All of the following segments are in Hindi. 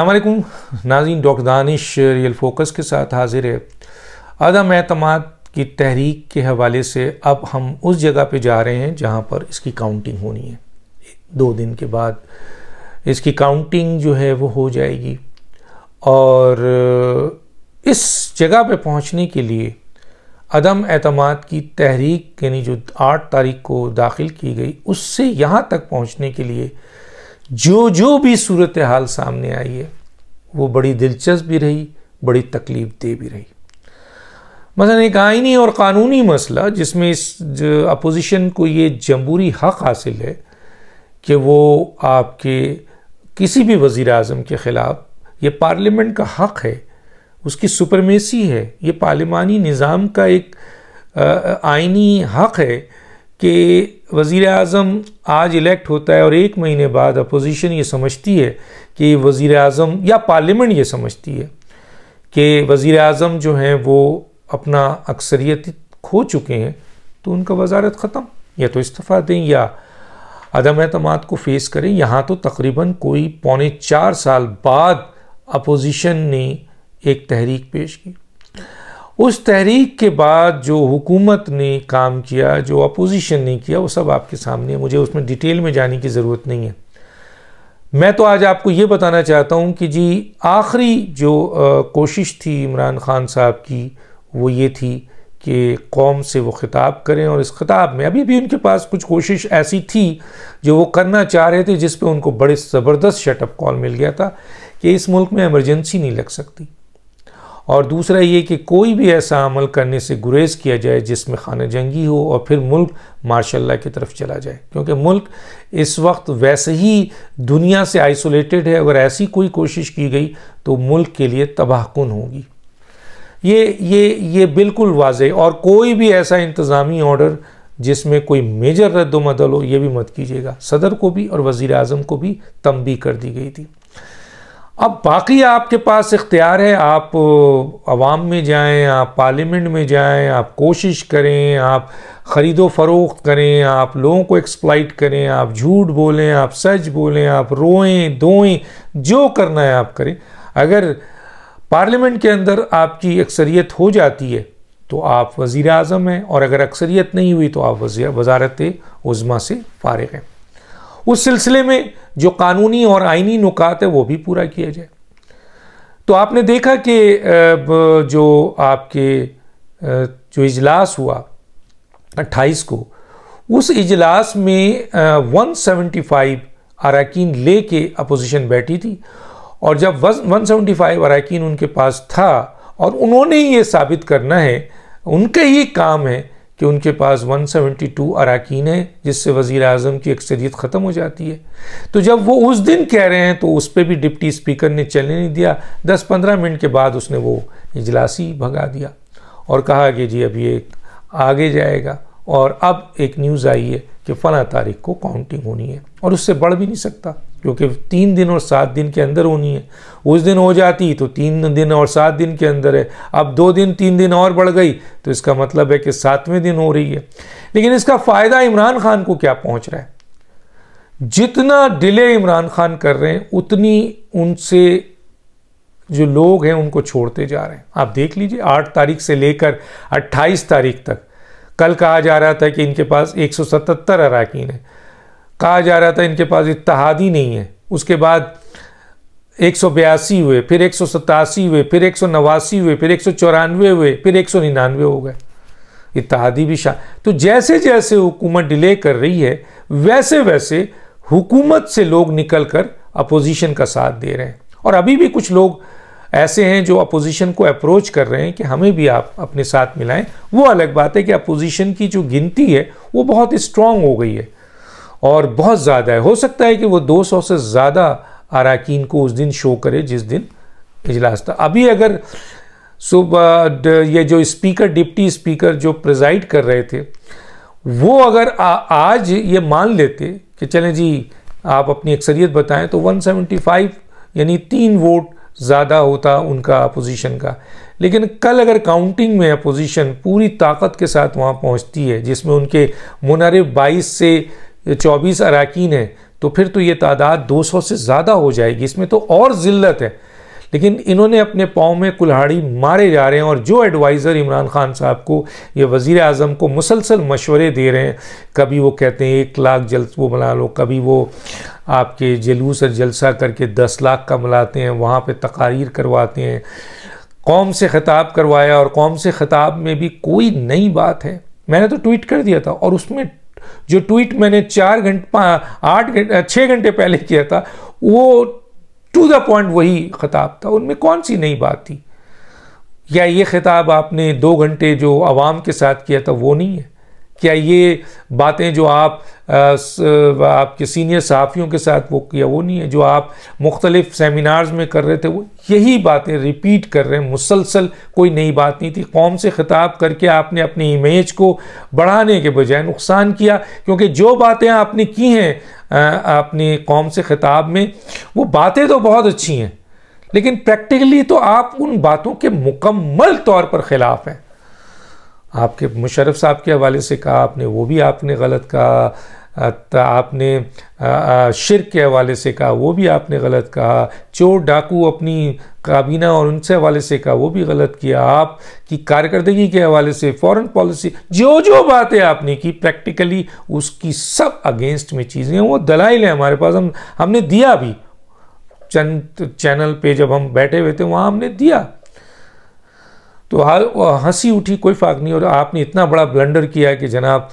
अल्लाम नाजीन डॉक्टर दानिश रियल फोकस के साथ हाजिर है अदम एतम की तहरीक के हवाले से अब हम उस जगह पे जा रहे हैं जहाँ पर इसकी काउंटिंग होनी है दो दिन के बाद इसकी काउंटिंग जो है वो हो जाएगी और इस जगह पे पहुँचने के लिए अदम एतम की तहरीक यानी जो आठ तारीख को दाखिल की गई उससे यहाँ तक पहुँचने के लिए जो जो भी सूरत हाल सामने आई है वो बड़ी दिलचस्प भी रही बड़ी तकलीफ दे भी रही मसलन एक आइनी और कानूनी मसला जिसमें इस अपोजिशन को ये जमहूरी हक हासिल है कि वो आपके किसी भी वज़ी अजम के ख़िलाफ़ ये पार्लियामेंट का हक है उसकी सुपरमेसी है ये पार्लिमानी निज़ाम का एक आइनी हक है कि वज़ी अज़म आज इलेक्ट होता है और एक महीने बाद अपोजिशन ये समझती है कि वज़ी अज़म या पार्लियामेंट ये समझती है कि वज़ी अज़म जो हैं वो अपना अक्सरियत खो चुके हैं तो उनका वजारत ख़त्म या तो इस्तीफ़ा दें या अदम अतमाद को फेस करें यहाँ तो तकरीबन कोई पौने चार साल बाद अपोजिशन ने एक तहरीक पेश की उस तहरीक के बाद जो हुकूमत ने काम किया जो अपोजिशन ने किया वो सब आपके सामने मुझे उसमें डिटेल में जाने की ज़रूरत नहीं है मैं तो आज आपको ये बताना चाहता हूँ कि जी आखिरी जो आ, कोशिश थी इमरान ख़ान साहब की वो ये थी कि कौम से वो ख़िताब करें और इस ख़िताब में अभी भी उनके पास कुछ कोशिश ऐसी थी जो वो करना चाह रहे थे जिस पे उनको बड़े ज़बरदस्त शटअप कॉल मिल गया था कि इस मुल्क में एमरजेंसी नहीं लग सकती और दूसरा ये कि कोई भी ऐसा अमल करने से गुरेज किया जाए जिसमें खाना जंगी हो और फिर मुल्क मार्शाला की तरफ चला जाए क्योंकि मुल्क इस वक्त वैसे ही दुनिया से आइसोलेटेड है अगर ऐसी कोई कोशिश की गई तो मुल्क के लिए तबाहकुन होगी ये ये ये बिल्कुल वाज और कोई भी ऐसा इंतज़ामी ऑर्डर जिसमें कोई मेजर रद्द मदल हो ये भी मत कीजिएगा सदर को भी और वज़ी अजम को भी तंबी कर दी गई थी अब बाकी आपके पास इख्तियार है आप आवाम में जाएं आप पार्लियामेंट में जाएं आप कोशिश करें आप ख़रीदो फरोख्त करें आप लोगों को एक्सप्लाइट करें आप झूठ बोलें आप सच बोलें आप रोएं धोएं जो करना है आप करें अगर पार्लियामेंट के अंदर आपकी अक्सरियत हो जाती है तो आप वज़ी अजम हैं और अगर अक्सरियत नहीं हुई तो आप वजारत उज़मा से फ़ारग हैं उस सिलसिले में जो कानूनी और आइनी नुकात है वो भी पूरा किया जाए तो आपने देखा कि जो आपके जो इजलास हुआ 28 को उस इजलास में 175 अरकान ले के अपोजिशन बैठी थी और जब 175 अरकान उनके पास था और उन्होंने ही ये साबित करना है उनका ही काम है कि उनके पास 172 सेवेंटी टू अरकान हैं जिससे वज़ी अजम की अक्सरियत ख़त्म हो जाती है तो जब वो उस दिन कह रहे हैं तो उस पर भी डिप्टी स्पीकर ने चलने नहीं दिया 10-15 मिनट के बाद उसने वो इजलास ही भगा दिया और कहा कि जी अभी एक आगे जाएगा और अब एक न्यूज़ आई है कि फ़ला तारीख को काउंटिंग होनी है और उससे बढ़ भी नहीं सकता जो कि तीन दिन और सात दिन के अंदर होनी है उस दिन हो जाती तो तीन दिन और सात दिन के अंदर है अब दो दिन तीन दिन और बढ़ गई तो इसका मतलब है कि सातवें दिन हो रही है लेकिन इसका फ़ायदा इमरान खान को क्या पहुंच रहा है जितना डिले इमरान खान कर रहे हैं उतनी उनसे जो लोग हैं उनको छोड़ते जा रहे हैं आप देख लीजिए आठ तारीख से लेकर अट्ठाईस तारीख तक कल कहा जा रहा था कि इनके पास एक सौ सतहत्तर अरकान है कहा जा रहा था इनके पास इतिहादी नहीं है उसके बाद एक सौ बयासी हुए फिर एक सौ सतासी हुए फिर एक सौ नवासी हुए फिर एक सौ चौरानवे हुए फिर एक सौ निन्यानवे हो गए इतिहादी भी शाह तो जैसे जैसे हुकूमत डिले कर रही है वैसे वैसे हुकूमत से लोग निकल कर अपोजिशन का साथ दे रहे हैं और अभी भी कुछ लोग ऐसे हैं जो अपोजिशन को अप्रोच कर रहे हैं कि हमें भी आप अपने साथ मिलाएं वो अलग बात है कि अपोजिशन की जो गिनती है वो बहुत स्ट्रांग हो गई है और बहुत ज़्यादा है हो सकता है कि वो सौ से ज़्यादा अरकान को उस दिन शो करे जिस दिन इजलास था अभी अगर सुबह ये जो स्पीकर डिप्टी स्पीकर जो प्रिजाइड कर रहे थे वो अगर आ, आज ये मान लेते कि चलें जी आप अपनी अक्सरियत बताएं तो 175 यानी तीन वोट ज़्यादा होता उनका अपोजिशन का लेकिन कल अगर काउंटिंग में अपोजिशन पूरी ताकत के साथ वहाँ पहुँचती है जिसमें उनके मुनरब बाईस से चौबीस अरकान हैं तो फिर तो ये तादाद 200 से ज़्यादा हो जाएगी इसमें तो और ज़िल्लत है लेकिन इन्होंने अपने पाँव में कुल्हाड़ी मारे जा रहे हैं और जो एडवाइज़र इमरान खान साहब को या वज़ी अजम को मुसलसल मशवरे दे रहे हैं कभी वो कहते हैं एक लाख जल्स वो बना लो कभी वो आपके जलूस और जलसा करके दस लाख का मिलाते हैं वहाँ पर तकारीर करवाते हैं कौम से ख़ताब करवाया और कौम से ख़ताब में भी कोई नई बात है मैंने तो ट्वीट कर दिया था और उसमें जो ट्वीट मैंने चार घंटे आठ घंटे छः घंटे पहले किया था वो टू द पॉइंट वही खिताब था उनमें कौन सी नई बात थी या ये खिताब आपने दो घंटे जो आवाम के साथ किया था वो नहीं है क्या ये बातें जो आप आपके सीनियर सहाफ़ियों के साथ वो किया वो नहीं है जो आप मुख्तलिफ सेमिनार्स में कर रहे थे वो यही बातें रिपीट कर रहे हैं मुसलसल कोई नई बात नहीं थी कौम से ख़िताब करके आपने अपनी इमेज को बढ़ाने के बजाय नुकसान किया क्योंकि जो बातें आपने की हैं अपनी कौम से ख़िताब में वो बातें तो बहुत अच्छी हैं लेकिन प्रैक्टिकली तो आप उन बातों के मुकम्मल तौर पर ख़िलाफ़ हैं आपके मुशरफ साहब के हवाले से कहा आपने वो भी आपने गलत कहा आपने शिर के हवाले से कहा वो भी आपने गलत कहा चोर डाकू अपनी काबीना और उनसे हवाले से कहा वो भी गलत किया आप की कारकर्दगी के हवाले से फॉरेन पॉलिसी जो जो बातें आपने की प्रैक्टिकली उसकी सब अगेंस्ट में चीज़ें वो दलाइल हैं हमारे पास हम हमने दिया भी चंद चैनल पे जब हम बैठे हुए थे वहाँ हमने दिया तो हंसी उठी कोई फ़र्क नहीं और आपने इतना बड़ा ब्लंडर किया है कि जनाब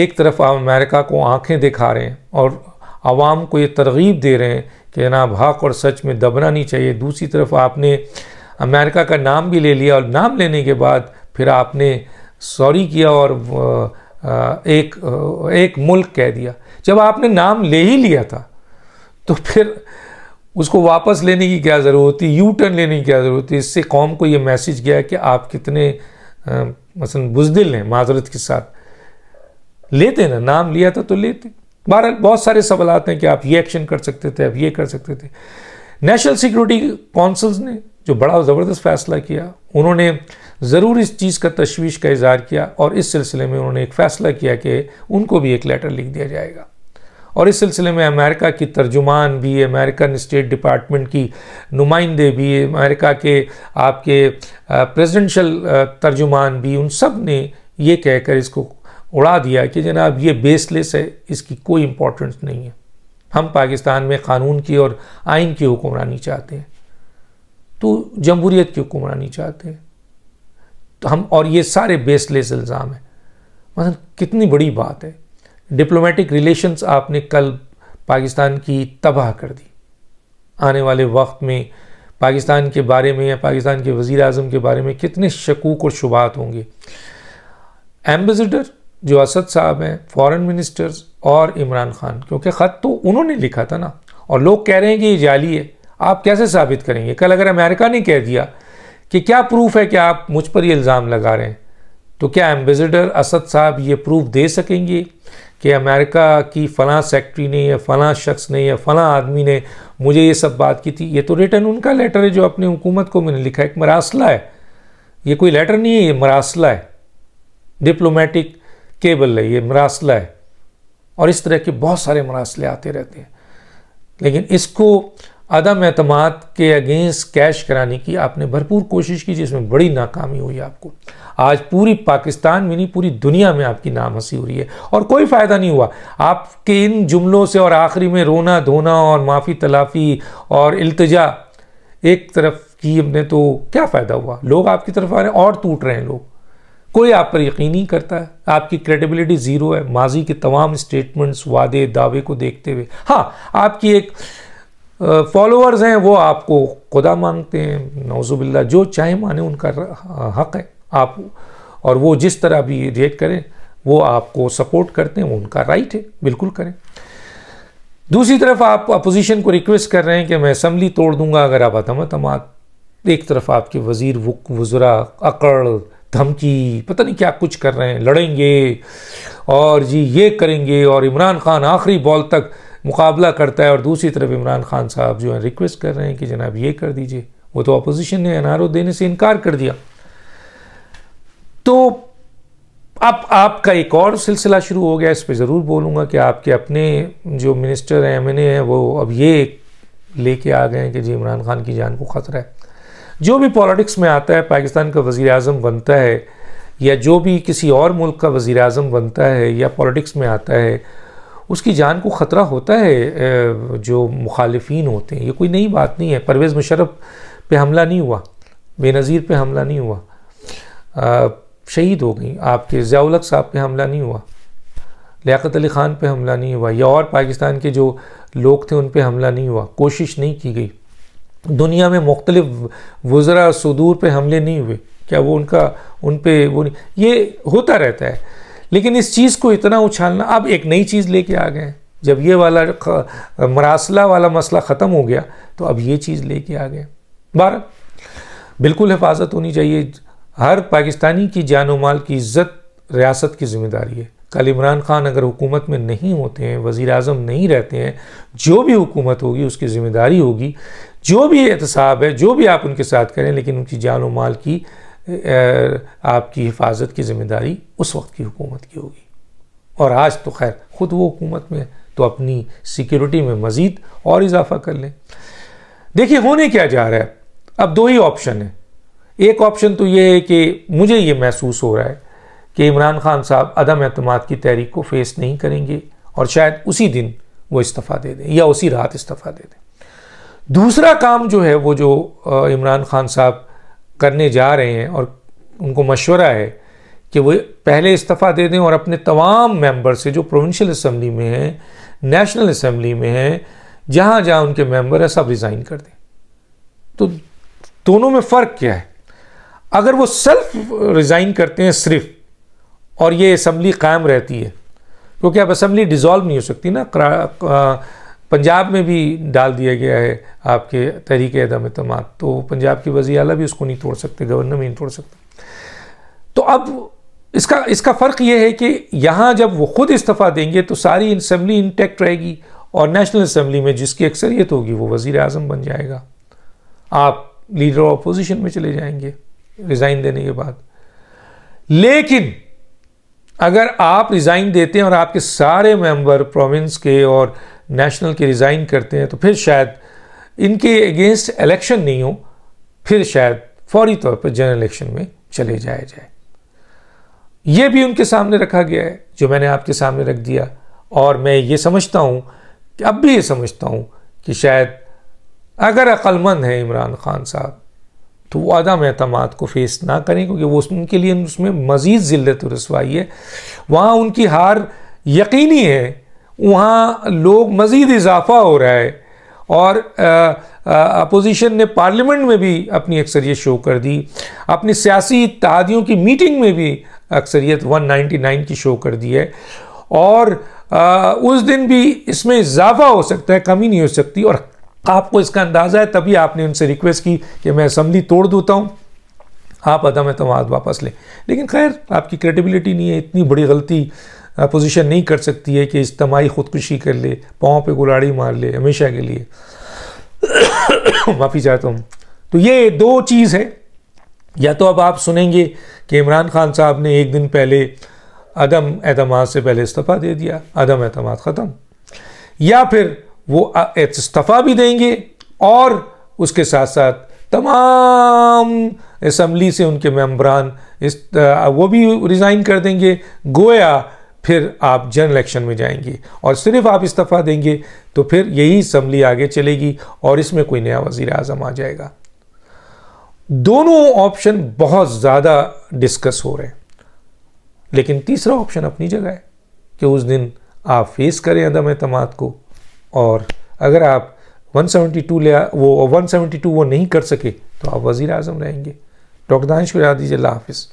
एक तरफ आप अमेरिका को आंखें दिखा रहे हैं और आवाम को ये तरगीब दे रहे हैं कि जनाब हक और सच में दबना नहीं चाहिए दूसरी तरफ आपने अमेरिका का नाम भी ले लिया और नाम लेने के बाद फिर आपने सॉरी किया और एक एक मुल्क कह दिया जब आपने नाम ले ही लिया था तो फिर उसको वापस लेने की क्या ज़रूरत थी यू टर्न लेने की क्या ज़रूरत थी इससे कौम को यह मैसेज गया कि आप कितने मसलन बुजदिल हैं माजरत के साथ लेते ना नाम लिया था तो लेते बहरहाल बहुत सारे सवाल आते हैं कि आप ये एक्शन कर सकते थे आप ये कर सकते थे नेशनल सिक्योरिटी काउंसिल्स ने जो बड़ा ज़बरदस्त फैसला किया उन्होंने ज़रूर इस चीज़ का तशवीश का इजहार किया और इस सिलसिले में उन्होंने एक फ़ैसला किया कि उनको भी एक लेटर लिख दिया जाएगा और इस सिलसिले में अमेरिका की तर्जुमान भी अमेरिकन स्टेट डिपार्टमेंट की नुमाइंदे भी अमेरिका के आपके प्रेसिडेंशियल तर्जुमान भी उन सब ने ये कहकर इसको उड़ा दिया कि जनाब ये बेसलेस है इसकी कोई इम्पोर्टेंस नहीं है हम पाकिस्तान में क़ानून की और आइन की हुक्मरानी चाहते हैं तो जमहूरीत की हुक्मरानी चाहते हैं तो हम और ये सारे बेसलेस इल्ज़ाम हैं मतलब कितनी बड़ी बात है डिप्लोमेटिक रिलेशंस आपने कल पाकिस्तान की तबाह कर दी आने वाले वक्त में पाकिस्तान के बारे में या पाकिस्तान के वज़ी अजम के बारे में कितने शकूक और शुबात होंगे एम्बेसडर जो असद साहब हैं फॉरेन मिनिस्टर्स और इमरान खान क्योंकि ख़त तो उन्होंने लिखा था ना और लोग कह रहे हैं कि ये जाली है आप कैसे साबित करेंगे कल अगर अमेरिका ने कह दिया कि क्या प्रूफ है कि आप मुझ पर ये इल्ज़ाम लगा रहे हैं तो क्या एम्बेसडर असद साहब ये प्रूफ दे सकेंगे कि अमेरिका की फ़लाँ सेक्रेटरी ने या फ़लाँ शख्स ने या फ़लाँ आदमी ने मुझे ये सब बात की थी ये तो रिटर्न उनका लेटर है जो अपने हुकूमत को मैंने लिखा एक मरासला है ये कोई लेटर नहीं है ये मरासला है डिप्लोमेटिक केबल है ये मरासला है और इस तरह के बहुत सारे मरासले आते रहते हैं लेकिन इसको अदम अहतम के अगेंस्ट कैश कराने की आपने भरपूर कोशिश की जिसमें बड़ी नाकामी हुई आपको आज पूरी पाकिस्तान में नहीं पूरी दुनिया में आपकी नाम हंसी हो रही है और कोई फ़ायदा नहीं हुआ आपके इन जुमलों से और आखिरी में रोना धोना और माफ़ी तलाफ़ी और अल्तजा एक तरफ की हमने तो क्या फ़ायदा हुआ लोग आपकी तरफ आ रहे हैं और टूट रहे हैं लोग कोई आप पर यकीन नहीं करता है आपकी क्रेडिबिलिटी ज़ीरो है माजी के तमाम स्टेटमेंट्स वादे दावे को देखते हुए हाँ आपकी एक फॉलोअर्स हैं वो आपको खुदा मांगते हैं नौजुबिल्ला जो चाहे माने उनका हक है आप और वो जिस तरह भी रिएक्ट करें वो आपको सपोर्ट करते हैं उनका राइट है बिल्कुल करें दूसरी तरफ आप अपोजिशन को रिक्वेस्ट कर रहे हैं कि मैं असम्बली तोड़ दूंगा अगर आप अतमतमात एक तरफ आपके वजीर वज़रा अकड़ धमकी पता नहीं क्या कुछ कर रहे हैं लड़ेंगे और जी ये करेंगे और इमरान खान आखिरी बॉल तक मुकाबला करता है और दूसरी तरफ इमरान खान साहब जो है रिक्वेस्ट कर रहे हैं कि जनाब ये कर दीजिए वो तो अपोजिशन ने एन देने से इनकार कर दिया तो अब आपका एक और सिलसिला शुरू हो गया इस पर ज़रूर बोलूँगा कि आपके अपने जो मिनिस्टर हैं एम हैं वो अब ये लेके आ गए हैं कि जी इमरान खान की जान को ख़तरा है जो भी पॉलिटिक्स में आता है पाकिस्तान का वज़ी अजम बनता है या जो भी किसी और मुल्क का वज़ी अजम बनता है या पॉलिटिक्स में आता है उसकी जान को ख़तरा होता है जो मुखालफी होते हैं ये कोई नई बात नहीं है परवेज़ मुशरफ पे हमला नहीं हुआ बेनज़ीर पे हमला नहीं हुआ शहीद हो गई आपके ज़ियालक साहब पे हमला नहीं हुआ लियात अली ख़ान पे हमला नहीं हुआ या और पाकिस्तान के जो लोग थे उन पर हमला नहीं हुआ कोशिश नहीं की गई दुनिया में मुख्तलिफ वज़रा सदूर पर हमले नहीं हुए क्या वो उनका उन पर वो नहीं ये होता रहता है लेकिन इस चीज़ को इतना उछालना अब एक नई चीज़ लेके आ गए जब ये वाला मरासला वाला मसला ख़त्म हो गया तो अब ये चीज़ लेके आ गए बार बिल्कुल हिफाजत होनी चाहिए हर पाकिस्तानी की जान माल की इज्जत रियासत की जिम्मेदारी है कल इमरान खान अगर हुकूमत में नहीं होते हैं वज़ी अजम नहीं रहते हैं जो भी हुकूमत होगी उसकी ज़िम्मेदारी होगी जो भी एहतसाब है जो भी आप उनके साथ करें लेकिन उनकी जान माल की आपकी हिफाजत की ज़िम्मेदारी उस वक्त की हुकूमत की होगी और आज तो खैर ख़ुद वो हुकूमत में तो अपनी सिक्योरिटी में मज़ीद और इजाफा कर लें देखिए होने क्या जा रहा है अब दो ही ऑप्शन है एक ऑप्शन तो ये है कि मुझे ये महसूस हो रहा है कि इमरान खान साहब अदम अहतम की तहरीक को फेस नहीं करेंगे और शायद उसी दिन वो इस्तीफ़ा दे दें या उसी रात इस्तीफ़ा दे दें दूसरा काम जो है वो जो इमरान खान साहब करने जा रहे हैं और उनको मशवरा है कि वो पहले इस्तीफ़ा दे दें और अपने तमाम मेंबर से जो प्रोविंशियल असम्बली में हैं नेशनल असम्बली में हैं जहाँ जहाँ उनके मेंबर हैं सब रिज़ाइन कर दें तो दोनों में फ़र्क क्या है अगर वो सेल्फ रिज़ाइन करते हैं सिर्फ और ये असम्बली कायम रहती है क्योंकि अब असम्बली डिज़ोल्व नहीं हो सकती ना पंजाब में भी डाल दिया गया है आपके तहरीक अदम अतम तो पंजाब की वजी अला भी उसको नहीं तोड़ सकते गवर्नर भी नहीं तोड़ सकते तो अब इसका इसका फ़र्क यह है कि यहाँ जब वो खुद इस्तीफ़ा देंगे तो सारी असम्बली इंटैक्ट रहेगी और नेशनल असम्बली में जिसकी अक्सरियत होगी वो वज़ी अजम बन जाएगा आप लीडर अपोजिशन में चले जाएंगे रिज़ाइन देने के बाद लेकिन अगर आप रिज़ाइन देते हैं और आपके सारे मेंबर प्रोविंस के और नेशनल के रिज़ाइन करते हैं तो फिर शायद इनके अगेंस्ट इलेक्शन नहीं हो फिर शायद फौरी तौर पर जनरल इलेक्शन में चले जाया जाए ये भी उनके सामने रखा गया है जो मैंने आपके सामने रख दिया और मैं ये समझता हूँ कि अब भी ये समझता हूँ कि शायद अगर अक्लमंद है इमरान खान साहब तो वो अदम अहतमाद को फेस ना करें क्योंकि वो उनके लिए उसमें मज़ीद ज़िल्लत रसवाई है वहाँ उनकी हार यकीनी है वहाँ लोग मज़ीद इजाफा हो रहा है और अपोजिशन ने पार्लियामेंट में भी अपनी अक्सरियत शो कर दी अपनी सियासी इतिहादियों की मीटिंग में भी अक्सरियत 199 की शो कर दी है और आ, उस दिन भी इसमें इजाफा हो सकता है कमी नहीं हो सकती और आपको इसका अंदाज़ा है तभी आपने उनसे रिक्वेस्ट की कि मैं असम्बली तोड़ देता हूँ आप अदम तमाद वापस लें लेकिन खैर आपकी क्रेडिबिलिटी नहीं है इतनी बड़ी गलती पोजीशन नहीं कर सकती है कि इज्तमाही ख़ुदकुशी कर ले पाँव पे गुलाड़ी मार ले हमेशा के लिए माफ़ी चाहता हूँ तो ये दो चीज़ है या तो अब आप सुनेंगे कि इमरान खान साहब ने एक दिन पहले अदम अहतम से पहले इस्तीफ़ा दे दिया अदम अहतम ख़त्म या फिर वो इस्तीफ़ा भी देंगे और उसके साथ साथ तमाम असम्बली से उनके मेम्बरान इस वो भी रिज़ाइन कर देंगे गोया फिर आप जनरल इलेक्शन में जाएंगे और सिर्फ आप इस्तीफ़ा देंगे तो फिर यही असम्बली आगे चलेगी और इसमें कोई नया वजीर आजम आ जाएगा दोनों ऑप्शन बहुत ज़्यादा डिस्कस हो रहे हैं लेकिन तीसरा ऑप्शन अपनी जगह है कि उस दिन आप फेस करें अदम अहतमाद को और अगर आप 172 ले वो टू वो नहीं कर सके तो आप वज़ी अजम रहेंगे डॉक्टर दानश को याद दीजिए हाफिज़